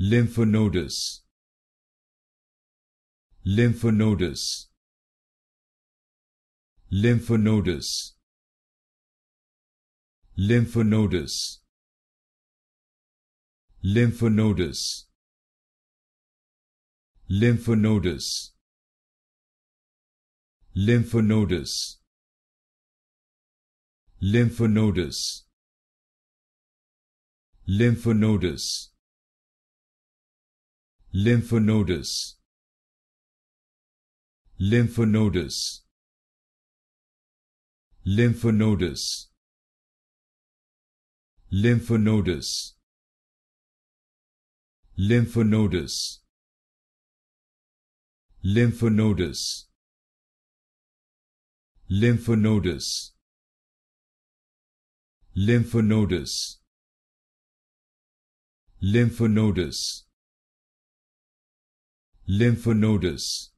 lymphonodus lymphonodus lymphonodus lymphonodus lymphonodus lymphonodus lymphonodus lymphonodus Lymphnodus lymphnodus lymphnodus lymphnodus lymphnodus lymphnodus lymphnodus lymphnodus lymphnodus lymphnodus lymphonodes